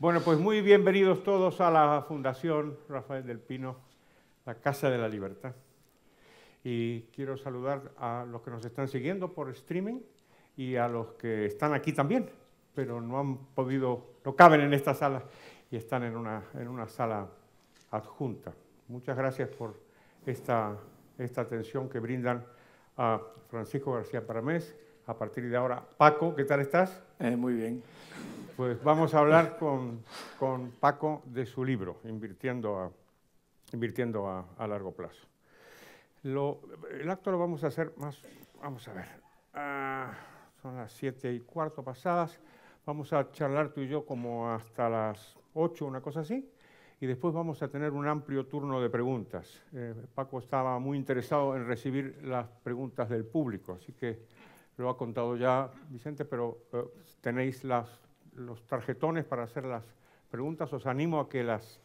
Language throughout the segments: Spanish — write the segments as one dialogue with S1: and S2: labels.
S1: Bueno, pues muy bienvenidos todos a la Fundación Rafael del Pino, la Casa de la Libertad. Y quiero saludar a los que nos están siguiendo por streaming y a los que están aquí también, pero no han podido, no caben en esta sala y están en una, en una sala adjunta. Muchas gracias por esta, esta atención que brindan a Francisco García Paramés. A partir de ahora, Paco, ¿qué tal estás? Eh, muy bien. Pues vamos a hablar con, Paco de su libro, Invirtiendo, a, invirtiendo a, largo plazo. el acto lo vamos a hacer más, vamos a ver, ah, son las siete y cuarto pasadas, vamos a charlar tú y yo como hasta las ocho, una cosa así, y después vamos a tener un amplio turno de preguntas. Eh, Paco estaba muy interesado en recibir las preguntas del público, así que lo ha contado ya Vicente, pero eh, tenéis las los tarjetones para hacer las preguntas. Os animo a que las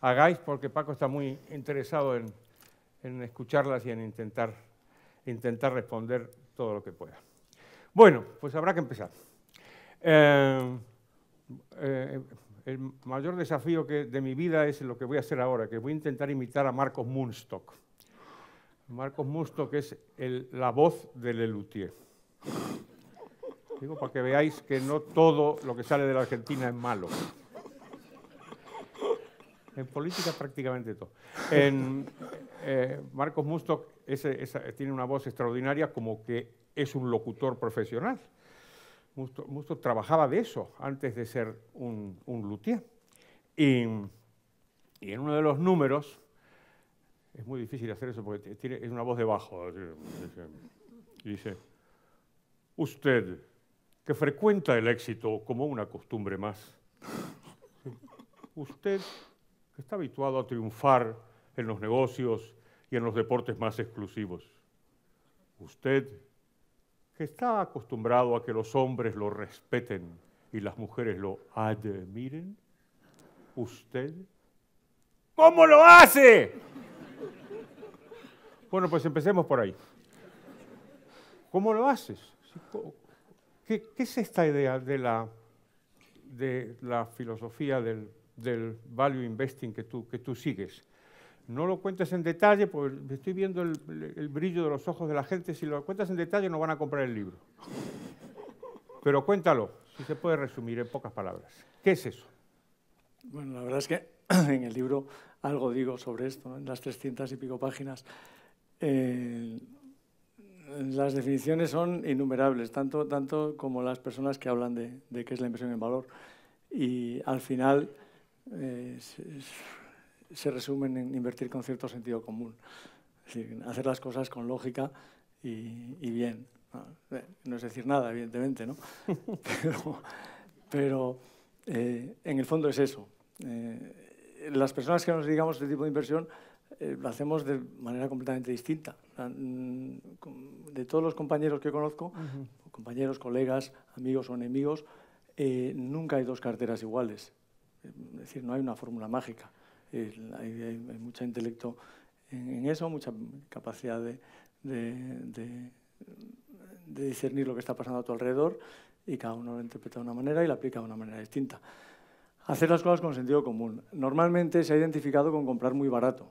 S1: hagáis porque Paco está muy interesado en, escucharlas y en intentar, intentar responder todo lo que pueda. Bueno, pues habrá que empezar. Eh, eh, el mayor desafío que, de mi vida es lo que voy a hacer ahora, que voy a intentar imitar a Marcos Munstock. Marcos Munstock es la voz de Lelutier. Digo, para que veáis que no todo lo que sale de la Argentina es malo. En política prácticamente todo. Eh, Marcos Musto tiene una voz extraordinaria como que es un locutor profesional. Musto trabajaba de eso antes de ser un, un luthier. Y, en uno de los números, es muy difícil hacer eso porque es una voz de bajo. Dice, usted que frecuenta el éxito como una costumbre más. Usted, que está habituado a triunfar en los negocios y en los deportes más exclusivos. Usted, que está acostumbrado a que los hombres lo respeten y las mujeres lo admiren. Usted, ¿cómo lo hace? Bueno, pues empecemos por ahí. ¿Cómo lo haces? ¿Qué, es esta idea de la, de la filosofía del, del, value investing que tú, que tú sigues? No lo cuentes en detalle, porque estoy viendo el, brillo de los ojos de la gente. Si lo cuentas en detalle, no van a comprar el libro. Pero cuéntalo, si se puede resumir en pocas palabras. ¿Qué es eso? Bueno, la verdad es que
S2: en el libro algo digo sobre esto, en las 300 y pico páginas. Eh, las definiciones son innumerables, tanto, tanto como las personas que hablan de, qué es la inversión en valor. Y al final eh, se, resumen en invertir con cierto sentido común. Es decir, hacer las cosas con lógica y, bien. Eh, no es decir nada, evidentemente, ¿no? Pero, eh, en el fondo es eso. las personas que nos digamos a este tipo de inversión eh, lo hacemos de manera completamente distinta. Mm, de todos los compañeros que conozco, compañeros, colegas, amigos o enemigos, eh, nunca hay dos carteras iguales. Es decir, no hay una fórmula mágica. Eh, hay, mucho intelecto en, eso, mucha capacidad de discernir lo que está pasando a tu alrededor y cada uno lo interpreta de una manera y lo aplica de una manera distinta. Hacer las cosas con sentido común. Normalmente se ha identificado con comprar muy barato.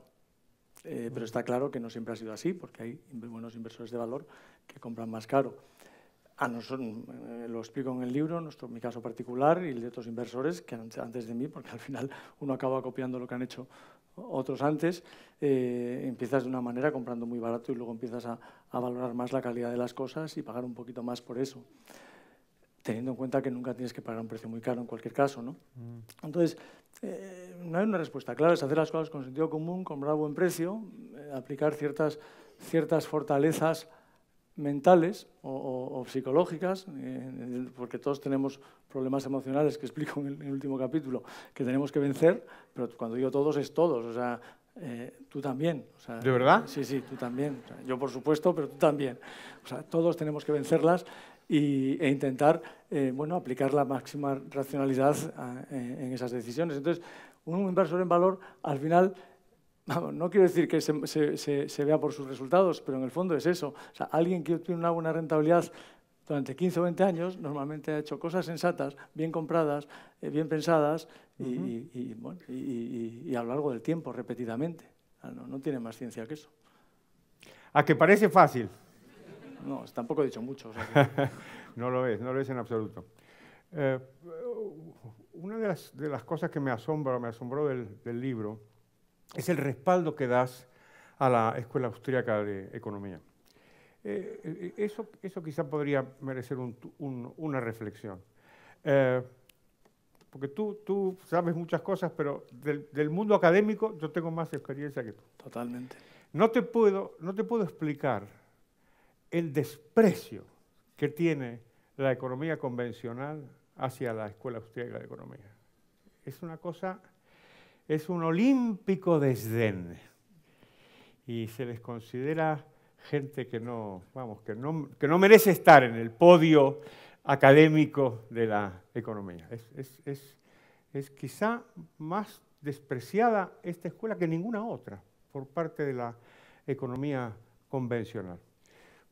S2: Eh, pero está claro que no siempre ha sido así, porque hay buenos inversores de valor que compran más caro. A nosotros, mm, eh, lo explico en el libro, nuestro, mi caso particular y el de otros inversores que antes de mí, porque al final uno acaba copiando lo que han hecho otros antes, eh, empiezas de una manera comprando muy barato y luego empiezas a, valorar más la calidad de las cosas y pagar un poquito más por eso teniendo en cuenta que nunca tienes que pagar un precio muy caro en cualquier caso, ¿no? Mm. Entonces, eh, no hay una respuesta clara, es hacer las cosas con sentido común, comprar a buen precio, eh, aplicar ciertas, ciertas fortalezas mentales o, psicológicas, eh, porque todos tenemos problemas emocionales que explico en el, último capítulo, que tenemos que vencer, pero cuando digo todos es todos, o sea, tú también. ¿De verdad? Sí, sí, tú también. yo por supuesto, pero tú también. O sea, todos tenemos que vencerlas y, e intentar eh, bueno, aplicar la máxima racionalidad ah, en, esas decisiones. Entonces, un inversor en valor, al final, no quiero decir que se, vea por sus resultados, pero en el fondo es eso. O sea, alguien que obtiene una buena rentabilidad durante 15 o 20 años normalmente ha hecho cosas sensatas, bien compradas, eh, bien pensadas y, y, bueno, y, a lo largo del tiempo, repetidamente. Ah, no, no tiene más ciencia que eso.
S1: A que parece fácil. No, tampoco he dicho mucho. no lo es, no lo es en absoluto. Eh, una de las, cosas que me asombra, me asombró del, libro, es el respaldo que das a la Escuela Austríaca de Economía. Eh, eh, eso, eso quizá podría merecer una reflexión. porque tú, tú, sabes muchas cosas, pero del, mundo académico yo tengo más experiencia que tú. Totalmente. No te puedo, no te puedo explicar el desprecio que tiene la economía convencional hacia la Escuela Austriaca de Economía. Es una cosa, es un olímpico desdén. Y se les considera gente que no, vamos, que que no merece estar en el podio académico de la economía. Es, es quizá más despreciada esta escuela que ninguna otra por parte de la economía convencional.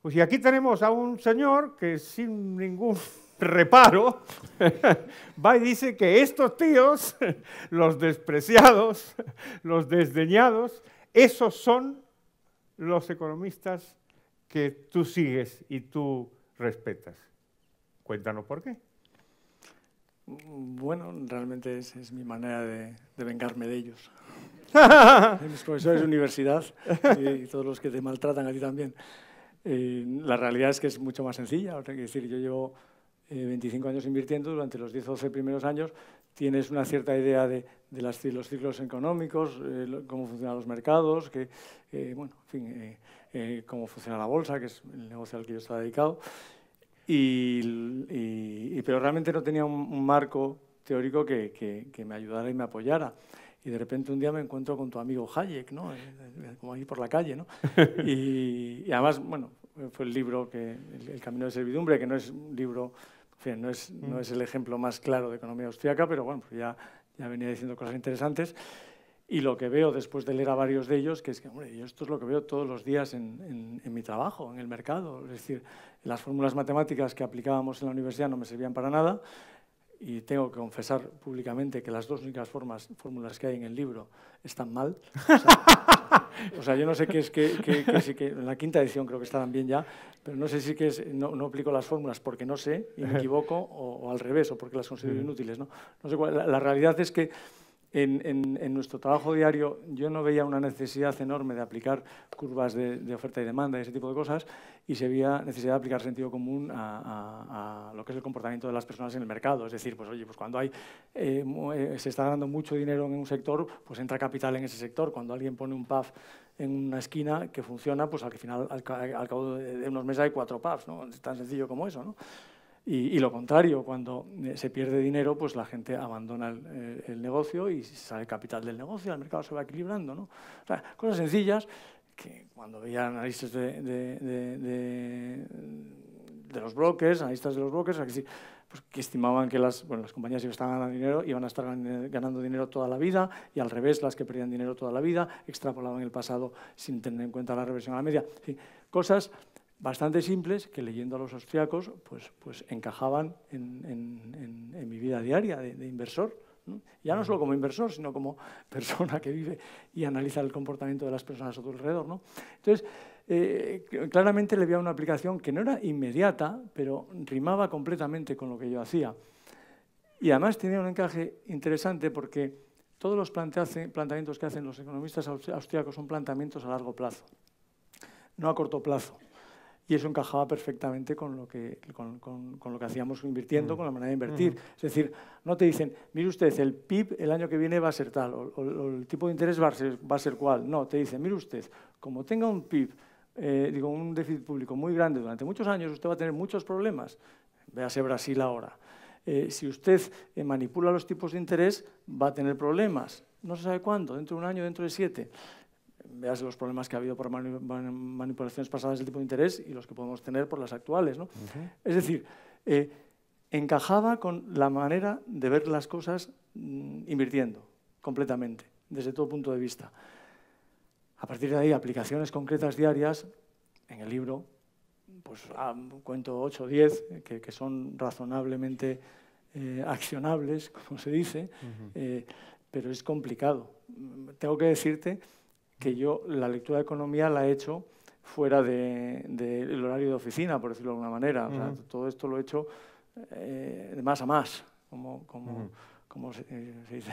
S1: Pues y aquí tenemos a un señor que sin ningún reparo va y dice que estos tíos, los despreciados, los desdeñados, esos son los economistas que tú sigues y tú respetas. Cuéntanos por qué.
S2: Bueno, realmente es mi manera de, vengarme de ellos.
S1: de mis profesores de
S2: universidad y todos los que te maltratan a ti también. Eh, la realidad es que es mucho más sencilla. decir, yo llevo 25 eh, años invirtiendo, durante los 10 o 12 primeros años tienes una cierta idea de, los ciclos económicos, eh, cómo funcionan los mercados, que, bueno, en fin, cómo funciona la bolsa, que es el negocio al que yo estaba dedicado. Y, pero realmente no tenía un, marco teórico que, me ayudara y me apoyara y de repente un día me encuentro con tu amigo Hayek, ¿no? Como ahí por la calle, ¿no? y además, bueno, fue el libro, que, el, Camino de Servidumbre, que no es libro, no es, no mm. es el ejemplo más claro de economía austriaca, pero bueno, pues ya, ya venía diciendo cosas interesantes. Y lo que veo después de leer a varios de ellos, que es que, esto es lo que veo todos los días en, en mi trabajo, en el mercado. Es decir, las fórmulas matemáticas que aplicábamos en la universidad no me servían para nada y tengo que confesar públicamente que las dos únicas fórmulas que hay en el libro están mal. O sea, yo no sé qué es que, en la quinta edición creo que estarán bien ya, pero no sé si que no, no aplico las fórmulas porque no sé y me equivoco o, al revés o porque las considero inútiles. No, no sé cuál, la realidad es que en, nuestro trabajo diario yo no veía una necesidad enorme de aplicar curvas de, oferta y demanda y ese tipo de cosas, y se veía necesidad de aplicar sentido común a, lo que es el comportamiento de las personas en el mercado. Es decir, pues oye, pues cuando hay, eh, eh, se está ganando mucho dinero en un sector, pues entra capital en ese sector. Cuando alguien pone un PAF en una esquina que funciona, pues al final, al, cabo de unos meses hay cuatro PAFs, ¿no? Es tan sencillo como eso, ¿no? Y, lo contrario, cuando eh, se pierde dinero, pues la gente abandona eh, el, negocio y sale capital del negocio, el mercado se va equilibrando. ¿no? cosas sencillas que cuando veían analistas de, de, los brokers, analistas de los brokers, pues que, estimaban que las, bueno, las compañías que estaban ganando dinero iban a estar ganando dinero toda la vida y al revés, las que perdían dinero toda la vida extrapolaban el pasado sin tener en cuenta la reversión a la media. cosas bastante simples que leyendo a los austriacos pues, pues encajaban en, mi vida diaria de, inversor. Ya no solo como inversor, sino como persona que vive y analiza el comportamiento de las personas a tu alrededor. Entonces, eh, claramente le veía una aplicación que no era inmediata, pero rimaba completamente con lo que yo hacía. Y además tenía un encaje interesante porque todos los planteamientos que hacen los economistas austriacos son planteamientos a largo plazo, no a corto plazo y eso encajaba perfectamente con lo que, con, lo que hacíamos invirtiendo, mm. con la manera de invertir. Mm. Es decir, no te dicen, mire usted, el PIB el año que viene va a ser tal, o, el tipo de interés va a, ser, va a ser cual. No, te dicen, mire usted, como tenga un PIB, eh, digo, un déficit público muy grande durante muchos años, usted va a tener muchos problemas. Véase Brasil ahora. Eh, si usted eh, manipula los tipos de interés, va a tener problemas. No se sabe cuándo, dentro de un año, dentro de siete veas los problemas que ha habido por manipulaciones pasadas del tipo de interés y los que podemos tener por las actuales. Es decir, eh, encajaba con la manera de ver las cosas mm, invirtiendo completamente, desde todo punto de vista. A partir de ahí, aplicaciones concretas diarias, en el libro, pues ah, cuento 8 o 10 que, son razonablemente eh, accionables, como se dice, eh, pero es complicado. Tengo que decirte que yo la lectura de economía la he hecho fuera del horario de oficina, por decirlo de alguna manera. todo esto lo he hecho eh, de más a más, como, eh, se, dice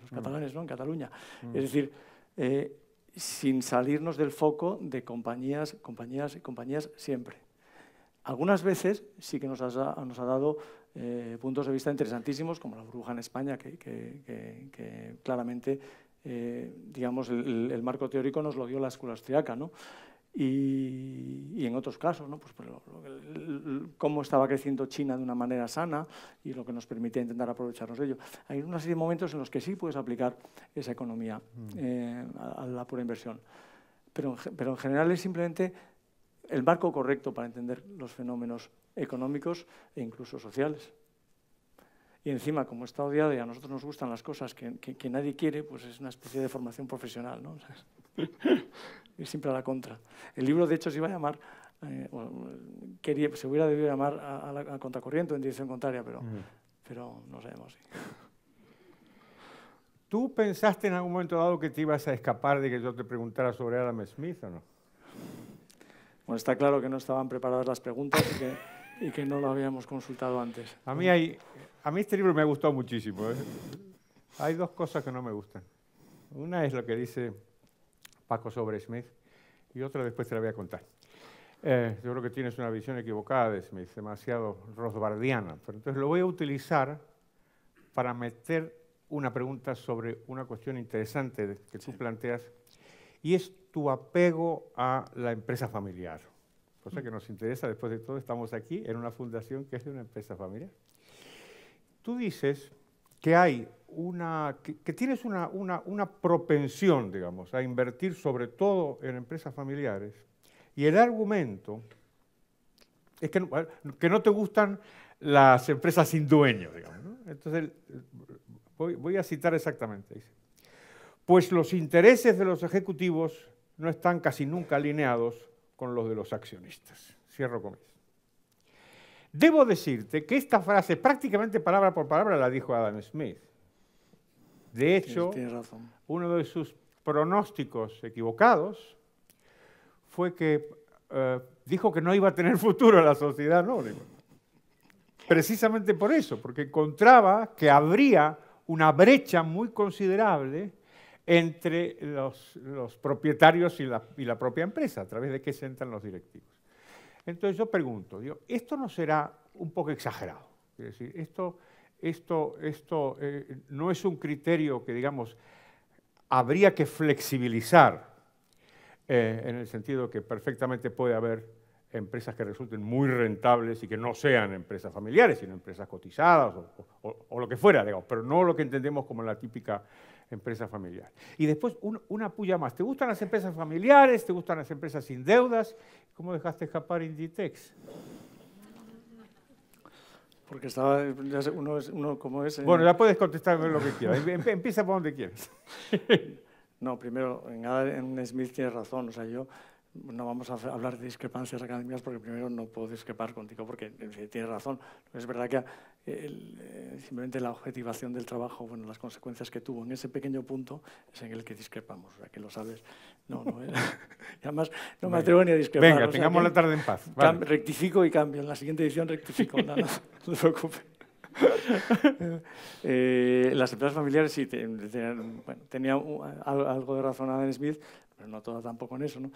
S2: los catalanes ¿no? en Cataluña. Es decir, eh, sin salirnos del foco de compañías, compañías y compañías siempre. Algunas veces sí que nos, ha, nos ha dado puntos de vista interesantísimos, como la burbuja en España, que claramente eh, digamos, el, marco teórico nos lo dio la escuela austriaca, Y, en otros casos, pues, cómo estaba creciendo China de una manera sana y lo que nos permitía intentar aprovecharnos de ello. Hay una serie de momentos en los que sí puedes aplicar esa economía mm. eh, a, la pura inversión. Pero, pero en general es simplemente el marco correcto para entender los fenómenos económicos e incluso sociales y encima, como está odiado y a nosotros nos gustan las cosas que, nadie quiere, pues es una especie de formación profesional, ¿no? y siempre a la contra. El libro, de hecho, se iba a llamar, eh, quería, se hubiera debido llamar a, la, contracorriente o en dirección contraria,
S1: pero, mm. pero no sabemos ¿Tú pensaste en algún momento dado que te ibas a escapar de que yo te preguntara sobre Adam Smith o no?
S2: Bueno, está claro que no estaban preparadas las preguntas y que, y que no lo habíamos consultado antes.
S1: A mí hay, a mí este libro me ha gustado muchísimo. ¿eh? Hay dos cosas que no me gustan. Una es lo que dice Paco sobre Smith y otra después te la voy a contar. Eh, yo creo que tienes una visión equivocada de Smith, demasiado rosbardiana. Pero entonces lo voy a utilizar para meter una pregunta sobre una cuestión interesante que tú planteas y es tu apego a la empresa familiar. Cosa mm. que nos interesa, después de todo estamos aquí en una fundación que es de una empresa familiar tú dices que hay una, que, tienes una, una, propensión, digamos, a invertir sobre todo en empresas familiares, y el argumento es que, que no te gustan las empresas sin dueño, digamos. Entonces, voy, a citar exactamente. pues los intereses de los ejecutivos no están casi nunca alineados con los de los accionistas. Cierro comienzo. Debo decirte que esta frase, prácticamente palabra por palabra, la dijo Adam Smith. De hecho, uno de sus pronósticos equivocados fue que eh, dijo que no iba a tener futuro la sociedad Precisamente por eso, porque encontraba que habría una brecha muy considerable entre los, propietarios y la, propia empresa, a través de se entran los directivos. Entonces yo pregunto, digo, ¿esto no será un poco exagerado? Es decir, esto, esto, esto eh, no es un criterio que, digamos, habría que flexibilizar eh, en el sentido que perfectamente puede haber empresas que resulten muy rentables y que no sean empresas familiares, sino empresas cotizadas o, o lo que fuera, digamos, pero no lo que entendemos como la típica empresa familiar. Y después una puya más. ¿Te gustan las empresas familiares? ¿Te gustan las empresas sin deudas? ¿Cómo dejaste escapar Inditex? Porque estaba,
S2: ya uno, como es... Eh, bueno, ya puedes contestar lo que quieras. Em, em,
S1: empieza por donde quieras.
S2: no, primero, en, en Smith tienes razón. O sea, yo no vamos a hablar de discrepancias académicas porque primero no puedo discrepar contigo porque tienes razón. Es verdad que eh, simplemente la objetivación del trabajo, bueno, las consecuencias que tuvo en ese pequeño punto es en el que discrepamos, o sea, que lo sabes. No, no era. además, no me atrevo ni a discrepar. Venga, tengamos la tarde en paz. Rectifico y cambio. En la siguiente edición rectifico, no, se preocupe. Eh, las empresas familiares sí bueno, tenía algo de razonada en Smith, pero no toda tampoco en eso. ¿no?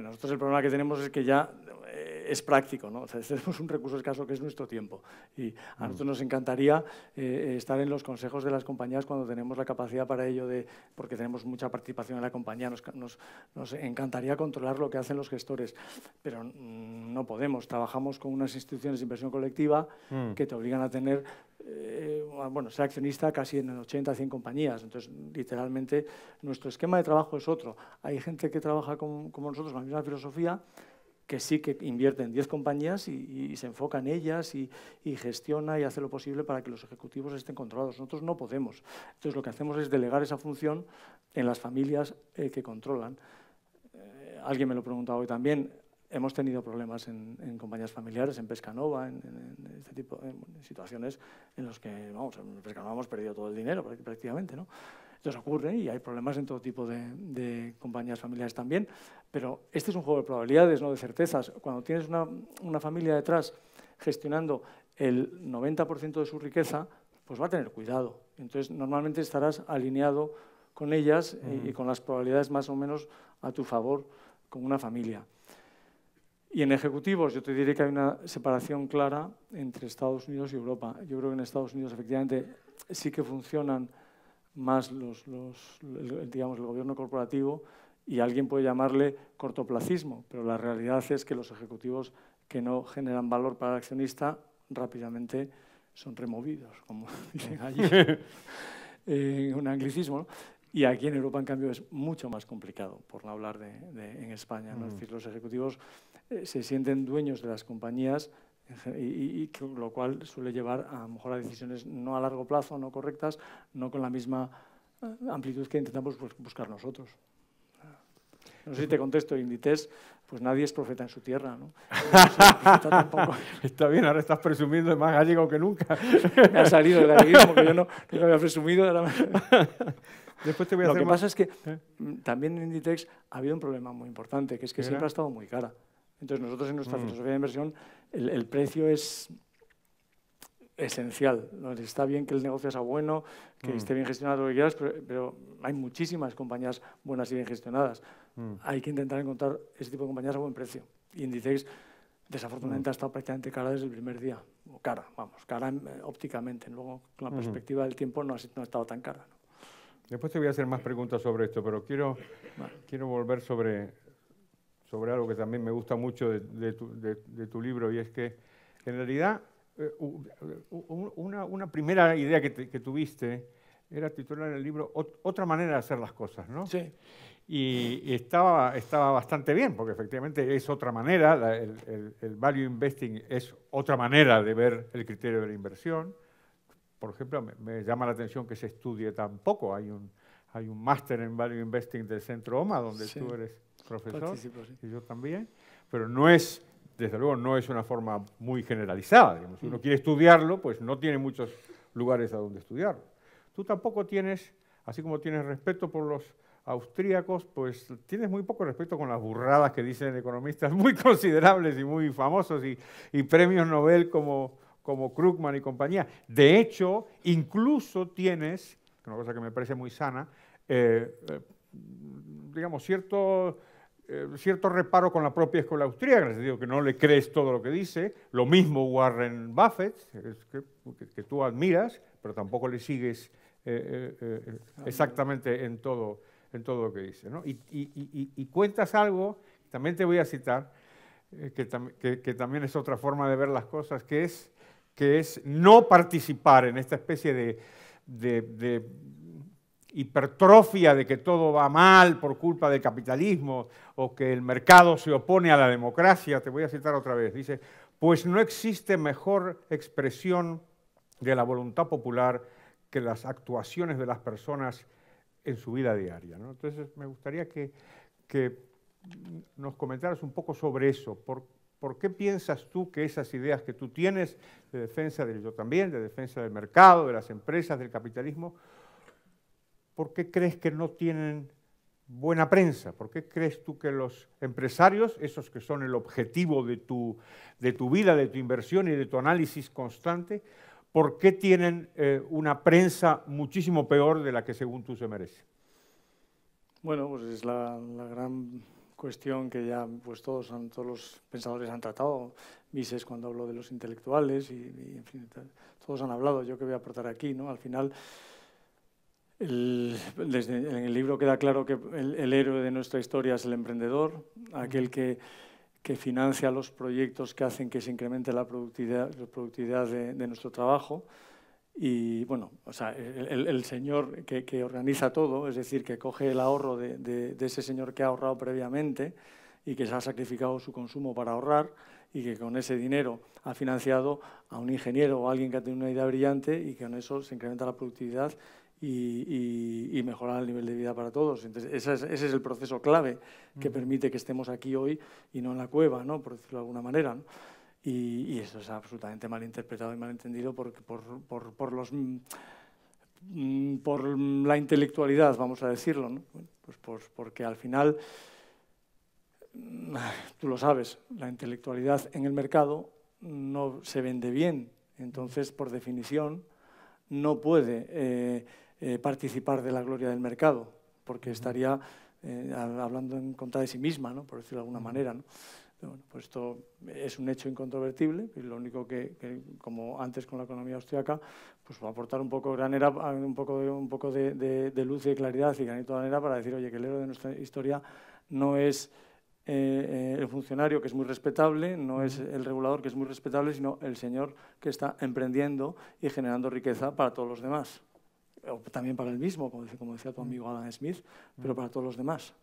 S2: nosotros el problema que tenemos es que ya eh, es práctico, ¿no? tenemos un recurso escaso que es nuestro tiempo. Y a nosotros nos encantaría eh, estar en los consejos de las compañías cuando tenemos la capacidad para ello, de, porque tenemos mucha participación en la compañía, nos, encantaría controlar lo que hacen los gestores, pero mm, no podemos. Trabajamos con unas instituciones de inversión colectiva mm. que te obligan a tener eh, bueno, sea accionista casi en 80, 100 compañías. Entonces, literalmente, nuestro esquema de trabajo es otro. Hay gente que trabaja como, nosotros, con la misma filosofía, que sí que invierte en 10 compañías y, se enfoca en ellas y, gestiona y hace lo posible para que los ejecutivos estén controlados. Nosotros no podemos. Entonces, lo que hacemos es delegar esa función en las familias eh, que controlan. Eh, alguien me lo preguntaba hoy también hemos tenido problemas en, compañías familiares, en Pescanova, en, en, este tipo de situaciones en las que, vamos, en Pescanova hemos perdido todo el dinero prácticamente, ¿no? Entonces ocurre y hay problemas en todo tipo de, compañías familiares también, pero este es un juego de probabilidades, no de certezas. Cuando tienes una, familia detrás gestionando el 90% de su riqueza, pues va a tener cuidado. Entonces normalmente estarás alineado con ellas y, y con las probabilidades más o menos a tu favor con una familia. Y en ejecutivos yo te diré que hay una separación clara entre Estados Unidos y Europa. Yo creo que en Estados Unidos efectivamente sí que funcionan más los, el, digamos, el gobierno corporativo y alguien puede llamarle cortoplacismo, pero la realidad es que los ejecutivos que no generan valor para el accionista rápidamente son removidos, como
S1: dicen allí, en
S2: eh, un anglicismo. ¿no? Y aquí en Europa, en cambio, es mucho más complicado, por no hablar de, en España. Es mm. decir, los ejecutivos eh, se sienten dueños de las compañías, y, lo cual suele llevar a, lo mejor a decisiones no a largo plazo, no correctas, no con la misma eh, amplitud que intentamos
S1: pues, buscar nosotros. No sé si te
S2: contesto, Inditex, pues nadie es profeta en su tierra, ¿no?
S1: Está bien, ahora estás presumiendo de más gallego que
S2: nunca. Me ha salido el vida que yo no, nunca había presumido. Después Lo que pasa es que ¿Eh? mm, también en Inditex ha habido un problema muy importante, que es que siempre ha estado muy cara. Entonces nosotros en nuestra mm. filosofía de inversión el, precio es esencial. Está bien que el negocio sea bueno, que mm. esté bien gestionado lo que quieras, pero, hay muchísimas compañías buenas y bien gestionadas. Hay que intentar encontrar ese tipo de compañías a buen precio. Y Inditex, desafortunadamente, ha estado prácticamente cara desde el primer día. O cara, vamos, cara
S1: eh, ópticamente. Luego, con la perspectiva del tiempo, no ha,
S2: no ha estado tan cara.
S1: Después te voy a hacer más preguntas sobre esto, pero quiero, quiero volver sobre, sobre algo que también me gusta mucho de, tu, libro, y es que en realidad eh, una, primera idea que, tuviste era titular el libro Otra manera de hacer las cosas, ¿no? Sí. Y, estaba, estaba bastante bien, porque efectivamente es otra manera, el value investing es otra manera de ver el criterio de la inversión por ejemplo, me, llama la atención que se estudie tan poco. Hay un, hay un máster en Value Investing del Centro OMA, donde tú eres profesor y yo también, pero no es, desde luego, no es una forma muy generalizada. Si uno mm. quiere estudiarlo, pues no tiene muchos lugares a donde estudiarlo. Tú tampoco tienes, así como tienes respeto por los austríacos, pues tienes muy poco respeto con las burradas que dicen economistas muy considerables y muy famosos y, y premios Nobel como como Krugman y compañía. De hecho, incluso tienes, una cosa que me parece muy sana, eh, eh, digamos, cierto, eh, cierto reparo con la propia escuela austríaca, en que no le crees todo lo que dice, lo mismo Warren Buffett, que, tú admiras, pero tampoco le sigues exactamente en todo, en todo lo que dice. Y, cuentas algo, también te voy a citar, que también es otra forma de ver las cosas, que es que es no participar en esta especie de, hipertrofia de que todo va mal por culpa del capitalismo o que el mercado se opone a la democracia, te voy a citar otra vez, dice, pues no existe mejor expresión de la voluntad popular que las actuaciones de las personas en su vida diaria. Entonces me gustaría que, nos comentaras un poco sobre eso, por, ¿Por qué piensas tú que esas ideas que tú tienes de defensa del yo también, de defensa del mercado, de las empresas, del capitalismo, por qué crees que no tienen buena prensa? ¿Por qué crees tú que los empresarios, esos que son el objetivo de tu, de tu vida, de tu inversión y de tu análisis constante, por qué tienen eh, una prensa muchísimo peor de la que según tú se merece?
S2: Bueno, pues es la gran cuestión que ya pues, todos, todos los pensadores han tratado, Mises cuando hablo de los intelectuales, y, en fin, todos han hablado, yo que voy a aportar aquí, Al final, en el libro queda claro que el, héroe de nuestra historia es el emprendedor, aquel que, financia los proyectos que hacen que se incremente la productividad, la productividad de nuestro trabajo, y bueno, o sea, el, señor que, organiza todo, es decir, que coge el ahorro de, ese señor que ha ahorrado previamente y que se ha sacrificado su consumo para ahorrar, y que con ese dinero ha financiado a un ingeniero o a alguien que ha tenido una idea brillante y que con eso se incrementa la productividad y, mejora el nivel de vida para todos. Entonces, ese es, el proceso clave que permite que estemos aquí hoy y no en la cueva, ¿no? por decirlo de alguna manera. Y, eso es absolutamente malinterpretado y malentendido por, por, mm, la intelectualidad, vamos a decirlo, ¿no? Pues, pues, porque al final, mm, tú lo sabes, la intelectualidad en el mercado no se vende bien, entonces por definición no puede eh, eh, participar de la gloria del mercado, porque estaría eh, hablando en contra de sí misma, ¿no? por decirlo de alguna manera. ¿no? Bueno, pues esto es un hecho incontrovertible y lo único que, como antes con la economía austriaca, pues va a aportar un poco granera, un poco, un poco de, luz y de claridad y granito de manera para decir, oye, que el héroe de nuestra historia no es eh, eh, el funcionario que es muy respetable, no es el regulador que es muy respetable, sino el señor que está emprendiendo y generando riqueza para todos los demás. O también para el mismo, como, decía, como decía tu amigo Alan
S1: Smith, pero para todos los demás.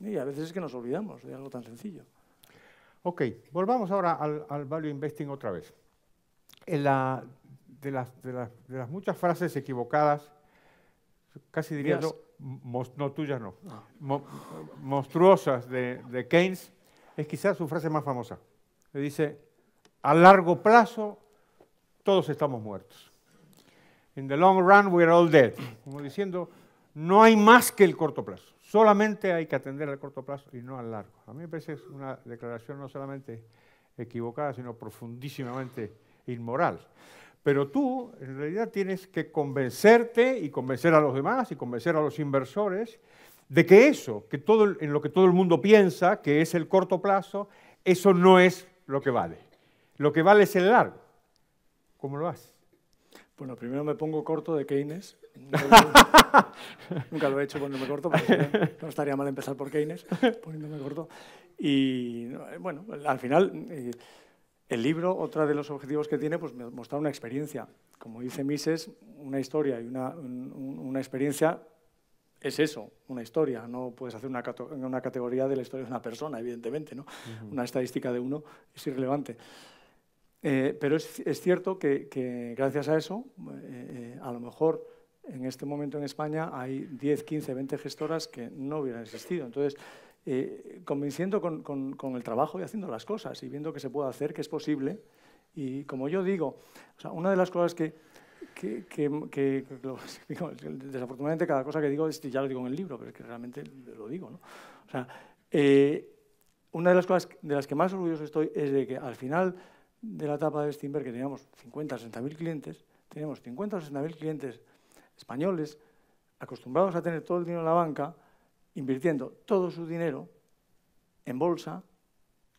S1: Y a veces es que nos olvidamos de algo tan sencillo. Ok, volvamos ahora al, value investing otra vez. En la, de, las, muchas frases equivocadas, casi diría yo, no tuyas no, ah. monstruosas de, Keynes, es quizás su frase más famosa. Le dice, a largo plazo todos estamos muertos. In the long run we all dead. Como diciendo, no hay más que el corto plazo solamente hay que atender al corto plazo y no al largo. A mí me parece una declaración no solamente equivocada, sino profundísimamente inmoral. Pero tú, en realidad, tienes que convencerte y convencer a los demás y convencer a los inversores de que eso, que todo, en lo que todo el mundo piensa, que es el corto plazo, eso no es lo que vale. Lo que vale es el largo. ¿Cómo lo haces? Bueno, primero me pongo corto de Keynes. Nunca
S2: lo he hecho poniéndome corto, no estaría mal empezar por Keynes, poniéndome corto. Y bueno, al final, eh, el libro, otro de los objetivos que tiene, pues mostrar una experiencia. Como dice Mises, una historia y una, una experiencia es eso, una historia. No puedes hacer una, una, categoría de la historia de una persona, evidentemente. ¿no? Una estadística de uno es irrelevante. Eh, pero es, es cierto que, gracias a eso, eh, a lo mejor en este momento en España hay 10, 15, 20 gestoras que no hubieran existido. Entonces, eh, convenciendo con, el trabajo y haciendo las cosas y viendo que se puede hacer, que es posible. Y como yo digo, sea, una de las cosas que, desafortunadamente cada cosa que digo, es ya lo digo en el libro, pero es que realmente lo digo. ¿no? O sea, eh, una de las cosas de las que más orgulloso estoy es de que al final de la etapa de Steamberg, que teníamos 50 60 mil clientes, teníamos 50 o 60 mil clientes españoles, acostumbrados a tener todo el dinero en la banca, invirtiendo todo su dinero en bolsa,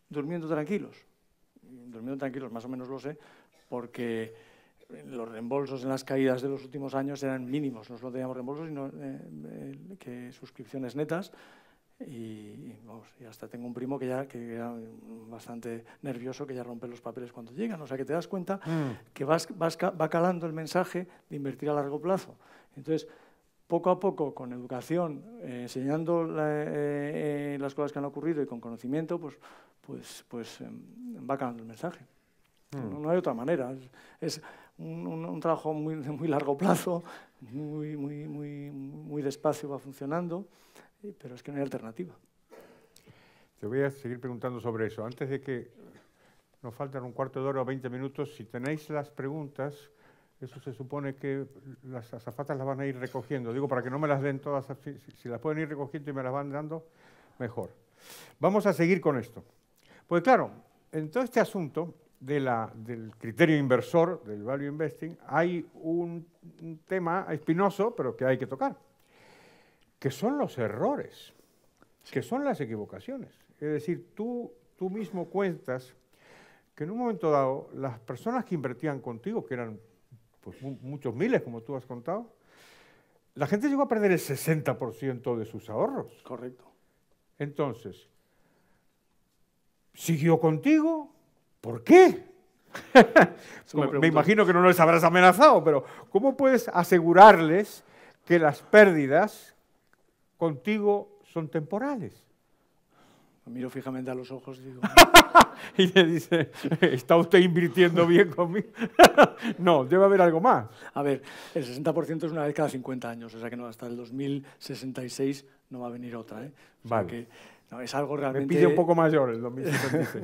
S2: durmiendo tranquilos. Durmiendo tranquilos, más o menos lo sé, porque los reembolsos en las caídas de los últimos años eran mínimos. no solo teníamos reembolsos, sino eh, eh, que suscripciones netas. Y, hasta tengo un primo que ya que era bastante nervioso, que ya rompe los papeles cuando llegan. O sea, que te das cuenta mm. que vas, va calando el mensaje de invertir a largo plazo. Entonces, poco a poco, con educación, eh, enseñando eh, eh, las cosas que han ocurrido y con conocimiento, pues, pues, pues em, va calando el mensaje. Mm. No, hay otra manera. Es, un, un, trabajo muy, de muy largo plazo, muy, muy, muy, muy despacio va funcionando pero es que no hay alternativa.
S1: Te voy a seguir preguntando sobre eso. Antes de que nos faltan un cuarto de hora o 20 minutos, si tenéis las preguntas, eso se supone que las azafatas las van a ir recogiendo. Digo, para que no me las den todas, si, las pueden ir recogiendo y me las van dando, mejor. Vamos a seguir con esto. Pues claro, en todo este asunto del criterio inversor, del value investing, hay un tema espinoso, pero que hay que tocar que son los errores, que son las equivocaciones. Es decir, tú, tú mismo cuentas que en un momento dado las personas que invertían contigo, que eran pues, muchos miles como tú has contado, la gente llegó a perder el 60% de sus ahorros. Correcto. Entonces, ¿siguió contigo? ¿Por qué?
S2: me, me, imagino
S1: que no les habrás amenazado, pero ¿cómo puedes asegurarles que las pérdidas contigo son temporales. Me
S2: pues miro fijamente a los ojos
S1: y le dice, ¿está usted invirtiendo bien
S2: conmigo?
S1: no, debe haber algo más.
S2: A ver, el 60% es una vez cada 50 años, o sea que no, hasta el 2066 no va a venir otra. ¿eh? vale. no, es algo realmente... Me pide un poco mayor el 2066.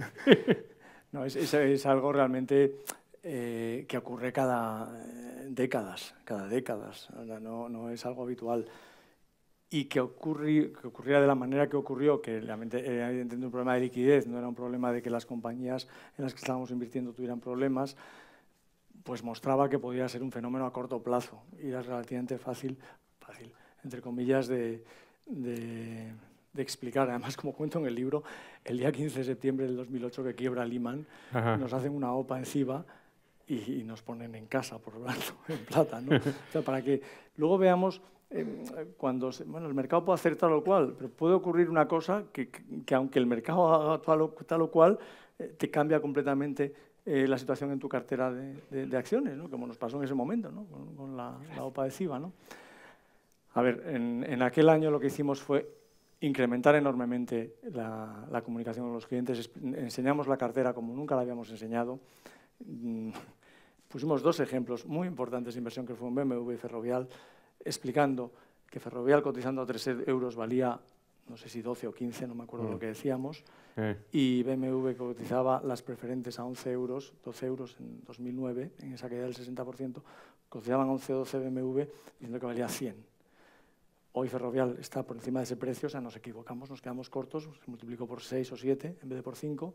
S2: no, es, algo realmente eh, que ocurre cada eh, décadas, cada décadas. No, no es algo habitual y que, que, ocurriera de la manera que ocurrió, que era eh, un problema de liquidez, no era un problema de que las compañías en las que estábamos invirtiendo tuvieran problemas, pues mostraba que podía ser un fenómeno a corto plazo y era relativamente fácil, fácil entre comillas, de, de, explicar. Además, como cuento en el libro, el día 15 de septiembre del 2008 que quiebra Lehman, nos hacen una OPA encima y, y, nos ponen en casa, por lo tanto, en plata. ¿no? o sea, para que luego veamos Em, cuando bueno, el mercado puede hacer tal o cual, pero puede ocurrir una cosa que, aunque el mercado haga tal o, cual, eh, te cambia completamente eh, la situación en tu cartera de, acciones, ¿no? como nos pasó en ese momento ¿no? con, la, OPA de CIBA. ¿no? A ver, en, aquel año lo que hicimos fue incrementar enormemente la, comunicación con los clientes, enseñamos la cartera como nunca la habíamos enseñado. Mm, pusimos dos ejemplos muy importantes de inversión que fue un BMW Ferrovial explicando que Ferrovial cotizando a 3 euros valía, no sé si 12 o 15, no me acuerdo lo mm. que decíamos, eh. y BMW cotizaba las preferentes a 11 euros, 12 euros en 2009, en esa caída del 60%, cotizaban 11 o 12 BMW diciendo que valía 100. Hoy Ferrovial está por encima de ese precio, o sea, nos equivocamos, nos quedamos cortos, se multiplicó por 6 o 7 en vez de por 5,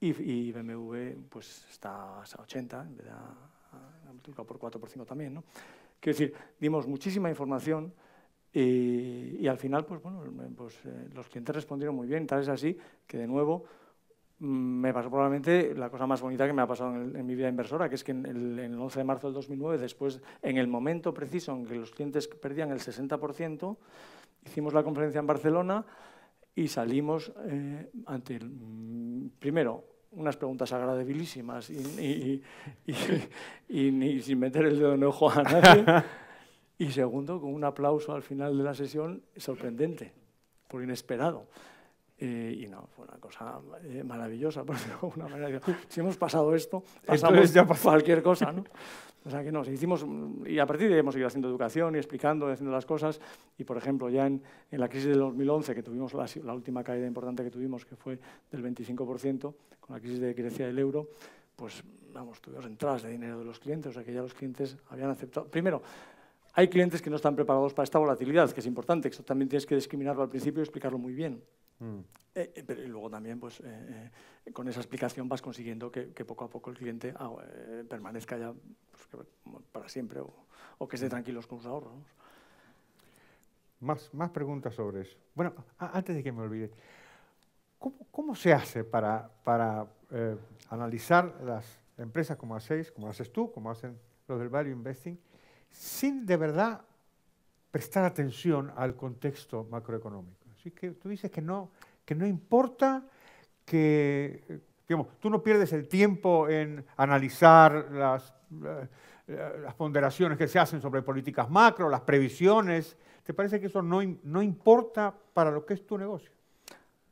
S2: y, BMW pues, está a 80, en vez de a, por 4 por 5 también. ¿no? Quiero decir, dimos muchísima información y, al final, pues bueno, eh, pues, eh, los clientes respondieron muy bien, tal es así que de nuevo mm, me pasó probablemente la cosa más bonita que me ha pasado en, mi vida inversora, que es que en el, 11 de marzo del 2009, después, en el momento preciso en que los clientes perdían el 60%, hicimos la conferencia en Barcelona y salimos eh, ante, el, mm, primero, unas preguntas agradabilísimas y, y, y, sin meter el dedo en ojo a nadie. Y segundo, con un aplauso al final de la sesión sorprendente, por inesperado y no, fue una cosa eh, maravillosa, por de alguna manera. Si hemos pasado esto, pasamos esto ya ya cualquier cosa, ¿no? O sea que no, si hicimos, y a partir de ahí hemos ido haciendo educación y explicando haciendo las cosas. Y por ejemplo, ya en, la crisis del 2011, que tuvimos la, última caída importante que tuvimos, que fue del 25%, con la crisis de crisis del euro, pues vamos, tuvimos entradas de dinero de los clientes, o sea que ya los clientes habían aceptado. Primero, hay clientes que no están preparados para esta volatilidad, que es importante, que también tienes que discriminarlo al principio y explicarlo muy bien. Mm. Eh, eh, y pero luego también, pues, eh, con esa explicación vas consiguiendo que, poco a poco el cliente ah, permanezca ya pues, para siempre o, que esté mm. tranquilo con sus ahorros.
S1: Más, más preguntas sobre eso. Bueno, antes de que me olvide, ¿cómo, cómo se hace para, para analizar las empresas como hacéis, como haces tú, como hacen los del Value Investing, sin de verdad prestar atención al contexto macroeconómico? que tú dices que no, que no importa, que digamos, tú no pierdes el tiempo en analizar las, las ponderaciones que se hacen sobre políticas macro, las previsiones. ¿Te parece que eso no, no importa para lo que es tu negocio?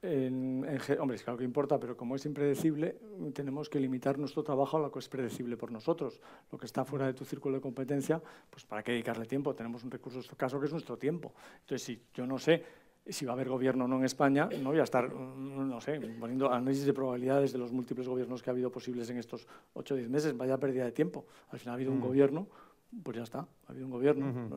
S1: En, hombre, es claro que importa,
S2: pero como es impredecible, tenemos que limitar nuestro trabajo a lo que es predecible por nosotros. Lo que está fuera de tu círculo de competencia, pues ¿para qué dedicarle tiempo? Tenemos un recurso este caso, que es nuestro tiempo. Entonces, si yo no sé si va a haber gobierno o no en España, no voy a estar, mm, poniendo análisis de probabilidades de los múltiples gobiernos que ha habido posibles en estos 8 o 10 meses, vaya pérdida de tiempo. Al final ha habido un mm. gobierno, pues ya está, ha habido un gobierno.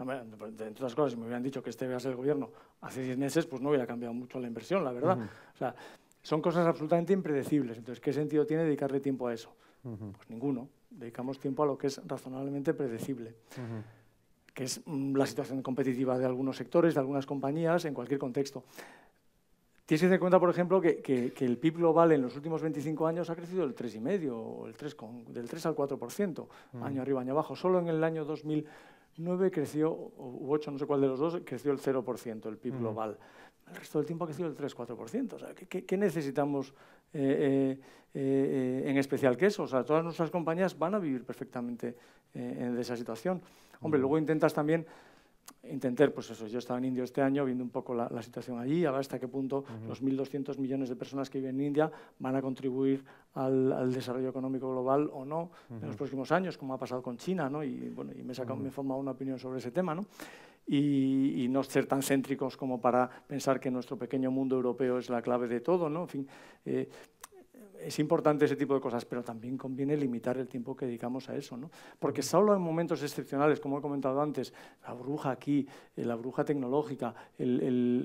S2: Entre otras cosas, si me hubieran dicho que este va a ser el gobierno hace 10 meses, pues no hubiera cambiado mucho la inversión, la verdad. O sea, son cosas absolutamente impredecibles. Entonces, ¿qué sentido tiene dedicarle tiempo a eso? Pues ninguno. Dedicamos tiempo a lo que es razonablemente predecible que es mm, la situación competitiva de algunos sectores, de algunas compañías, en cualquier contexto. Tienes que tener en cuenta, por ejemplo, que, el PIB global en los últimos 25 años ha crecido del 3,5 o el del 3 al 4%, mm. año arriba, año abajo. Solo en el año 2009 creció, o 8, no sé cuál de los dos, creció el 0% el PIB mm. global. El resto del tiempo ha crecido el 3-4%. ¿qué, necesitamos eh, eh, eh, en especial que eso? O sea, todas nuestras compañías van a vivir perfectamente de esa situación. Hombre, luego mm. intentas también intentar, pues eso, yo estaba en India este año viendo un poco la, situación allí, a ver hasta qué punto los 1.200 millones de personas que viven en India van a contribuir al, desarrollo económico global o no en los próximos años, como ha pasado con China, ¿no? Y bueno, y me he, formado una opinión sobre ese tema, ¿no? Y, no ser tan céntricos como para pensar que nuestro pequeño mundo europeo es la clave de todo, ¿no? En fin, eh, es importante ese tipo de cosas, pero también conviene limitar el tiempo que dedicamos a eso, ¿no? Porque solo en momentos excepcionales, como he comentado antes, la bruja aquí, eh, la bruja tecnológica, el,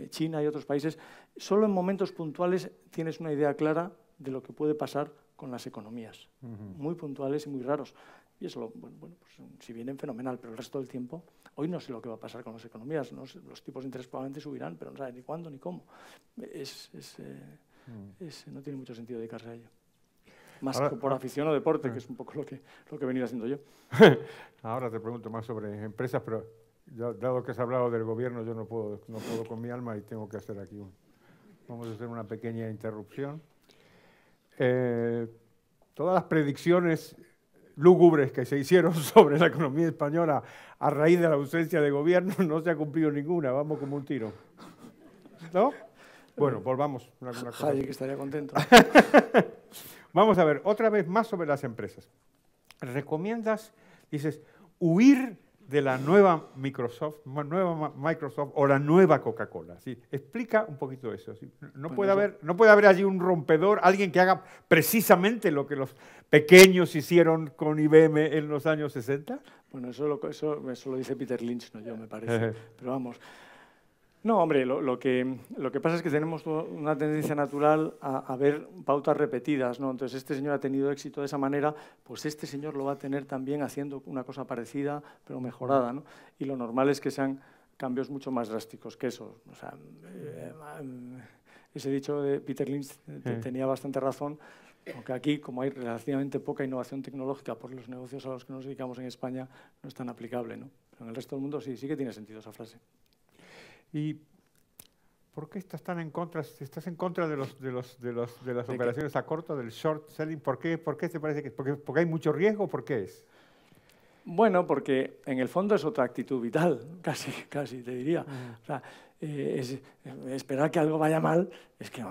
S2: eh, China y otros países, solo en momentos puntuales tienes una idea clara de lo que puede pasar con las economías, muy puntuales y muy raros. Y eso, bueno, bueno pues, si vienen fenomenal, pero el resto del tiempo, hoy no sé lo que va a pasar con las economías, los tipos de interés probablemente subirán, pero no sabes ni cuándo ni cómo. Es, eh,
S1: Mm. no tiene mucho sentido dedicarse a ello. Más por afición o deporte, ah. que es un poco lo que, lo que he venido haciendo yo. ahora te pregunto más sobre empresas, pero dado que has hablado del gobierno, yo no puedo, no puedo con mi alma y tengo que hacer aquí un... Vamos a hacer una pequeña interrupción. Eh, todas las predicciones lúgubres que se hicieron sobre la economía española a raíz de la ausencia de gobierno no se ha cumplido ninguna, vamos como un tiro. ¿No? Bueno, volvamos. Una, que estaría contento. Vamos a ver, otra vez más sobre las empresas. ¿Recomiendas, dices, huir de la nueva Microsoft, nueva Microsoft o la nueva Coca-Cola. Explica un poquito eso. No, puede haber, no puede haber allí un rompedor, alguien que haga precisamente lo que los pequeños hicieron con IBM en los años 60. Bueno,
S2: eso lo, eso, eso lo dice Peter Lynch, no yo, me parece. Pero vamos, no, hombre, lo, que, lo que pasa es que tenemos una tendencia natural a, ver pautas repetidas, ¿no? Entonces, este señor ha tenido éxito de esa manera, pues este señor lo va a tener también haciendo una cosa parecida, pero mejorada, ¿no? Y lo normal es que sean cambios mucho más drásticos que eso. O sea, eh, ese dicho de Peter Lynch tenía bastante razón, aunque aquí, como hay relativamente poca innovación tecnológica por los negocios a los que nos dedicamos en España, no es tan aplicable, ¿no? Pero en el resto del mundo sí, sí que tiene sentido esa
S1: frase. ¿Y por qué estás tan en contra, si estás en contra de, los, de, los, de, las operaciones a corto, del short selling? ¿Por qué, te parece que porque, porque hay mucho riesgo? ¿Por qué es?
S2: Bueno, porque en el fondo es otra actitud
S1: vital, casi,
S2: casi te diría. Eh, eh, esperar que algo vaya mal, es que a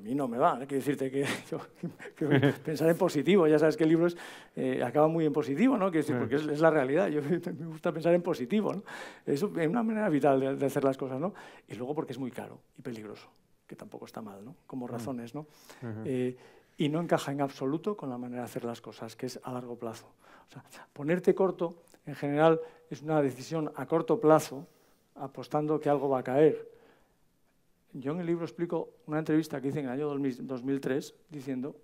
S2: mí no me va. Hay ¿eh? que decirte que, pensar en positivo, ya sabes que libros eh, acaba muy en positivo, ¿no? porque es, la realidad. Yo, me gusta pensar en positivo, es una manera vital de, hacer las cosas, ¿no? Y luego porque es muy caro y peligroso, que tampoco está mal, ¿no? Como mm. razones, ¿no? y no encaja en absoluto con la manera de hacer las cosas, que es a largo plazo. ponerte corto, en general, es una decisión a corto plazo, apostando que algo va a caer. Yo en el libro explico una entrevista que hice en el año 2003 diciendo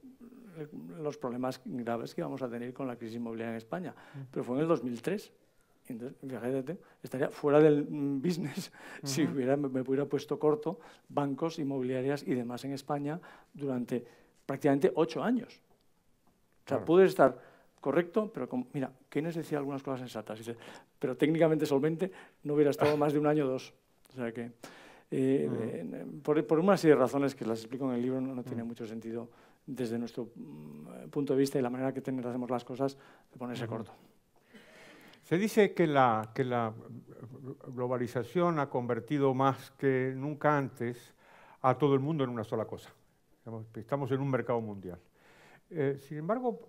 S2: eh, los problemas graves que vamos a tener con la crisis inmobiliaria en España, mm. pero fue en el 2003. Entonces, estaría fuera del business si hubiera, me, hubiera puesto corto bancos, inmobiliarias y demás en España durante prácticamente ocho años. O sea, pude estar correcto, pero mira, ¿quiénes decía algunas cosas sensatas. Dice, pero técnicamente solvente, no hubiera estado más de un año o dos. O sea que, eh, mm. eh, por, una serie de razones que las explico en el libro, no, tiene mm. mucho sentido desde nuestro mm, punto de vista y la manera que tenemos, hacemos las cosas, de ponerse corto.
S1: Se dice que la, que la globalización ha convertido más que nunca antes a todo el mundo en una sola cosa. Estamos en un mercado mundial. Eh, sin embargo,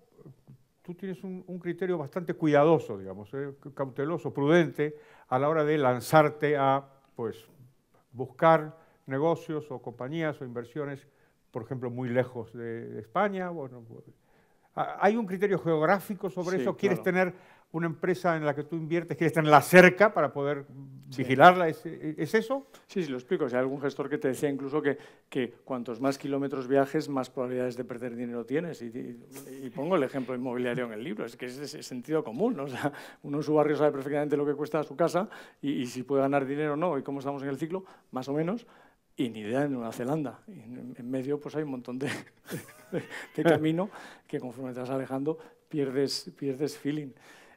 S1: tú tienes un, criterio bastante cuidadoso, digamos, eh, cauteloso, prudente a la hora de lanzarte a pues, buscar negocios o compañías o inversiones, por ejemplo, muy lejos de, de España, bueno, Ah, ¿Hay un criterio geográfico sobre eso? ¿Quieres tener una empresa en la que tú inviertes, quieres tenerla cerca para poder
S2: vigilarla, ¿Es, eso? Sí, sí, lo explico. Hay sea, algún gestor que te decía incluso que, que cuantos más kilómetros viajes, más probabilidades de perder dinero tienes. Y, pongo el ejemplo inmobiliario en el libro, es que es, ese sentido común. sea, uno en su barrio sabe perfectamente lo que cuesta su casa y, y si puede ganar dinero o no, y cómo estamos en el ciclo, más o menos y ni idea en Nueva Zelanda. en medio pues hay un montón de, camino que conforme te vas alejando pierdes, pierdes feeling.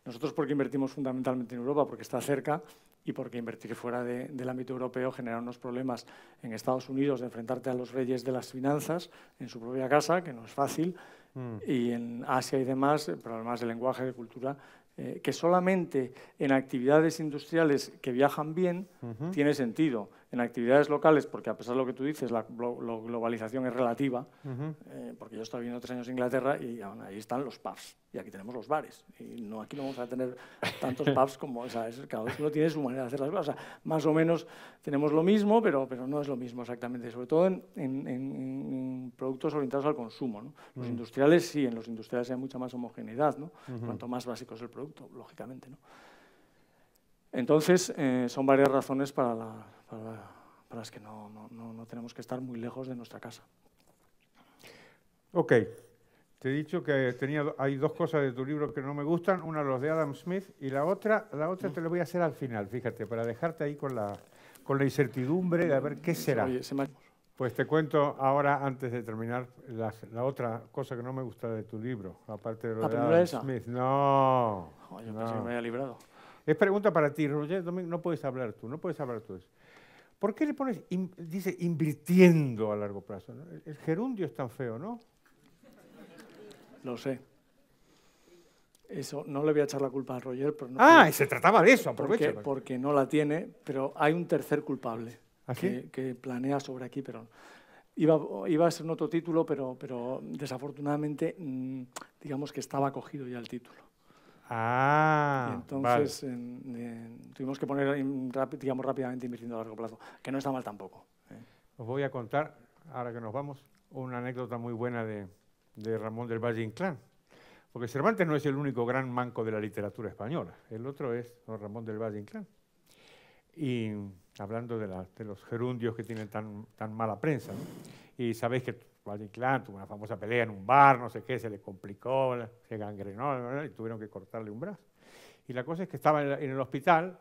S2: Nosotros porque invertimos fundamentalmente en Europa, porque está cerca y porque invertir fuera del ámbito europeo genera unos problemas en Estados Unidos de enfrentarte a los reyes de las finanzas en su propia casa, que no es fácil, mm. y en Asia y demás, eh, problemas de lenguaje, de cultura, eh, que solamente en actividades industriales que viajan bien tiene sentido en actividades locales, porque a pesar de lo que tú dices, la globalización es relativa, eh, porque yo estado viviendo tres años en Inglaterra y ahí están los pubs, y aquí tenemos los bares, y no, aquí no vamos a tener tantos pubs como, o sea, cada uno tiene su manera de hacer las cosas, o sea, más o menos tenemos lo mismo, pero, pero no es lo mismo exactamente, sobre todo en, en, productos orientados al consumo. ¿no? Los mm. industriales sí, en los industriales hay mucha más homogeneidad, ¿no? cuanto más básico es el producto, lógicamente. ¿no? Entonces, eh, son varias razones para, las que no, no, no, tenemos que estar muy lejos de nuestra casa.
S1: Ok. Te he dicho que tenía, hay dos cosas de tu libro que no me gustan. Una, los de Adam Smith, y la otra, la otra te la voy a hacer al final, fíjate, para dejarte ahí con la, con la incertidumbre de a ver qué será. Pues te cuento ahora, antes de terminar, la, otra cosa que no me gusta de tu libro, aparte de lo de Adam Smith. No. yo no. me había librado. Es pregunta para ti, Roger, no puedes hablar tú, no puedes hablar tú. ¿Por qué le pones, dice, invirtiendo a largo plazo? El gerundio es tan feo, ¿no? Lo sé.
S2: Eso, no le voy a echar la culpa a Roger, pero no. Ah, se trataba de eso, aprovecha. Porque, no la tiene, pero hay un tercer culpable ¿Ah, Que, planea sobre aquí, pero iba, iba a ser un otro título, pero, pero desafortunadamente mm, digamos que estaba cogido ya el título. Ah, entonces tuvimos que poner, digamos, rápidamente invirtiendo a largo plazo, que no está mal tampoco. ¿eh?
S1: Os voy a contar, ahora que nos vamos, una anécdota muy buena de, de Ramón del Valle Inclán. Porque Cervantes no es el único gran manco de la literatura española. El otro es Ramón del Valle Inclán. Y hablando de, de los gerundios que tienen tan, tan mala prensa, y sabéis que Valle tuvo una famosa pelea en un bar, no sé qué, se le complicó, se gangrenó y tuvieron que cortarle un brazo. Y la cosa es que estaba en el hospital,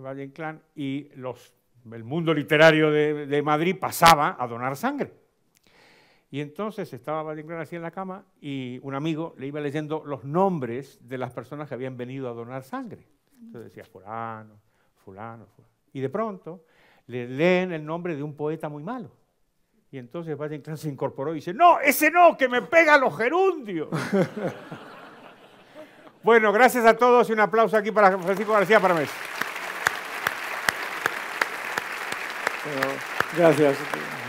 S1: Valle eh, y los, el mundo literario de, Madrid pasaba a donar sangre. Y entonces estaba Valle Inclán así en la cama y un amigo le iba leyendo los nombres de las personas que habían venido a donar sangre. Entonces decía fulano, fulano, fulano. Y de pronto le leen el nombre de un poeta muy malo y entonces se incorporó y dice, no, ese no, que me pega los gerundios. bueno, gracias a todos y un aplauso aquí para Francisco García Parmes
S2: gracias.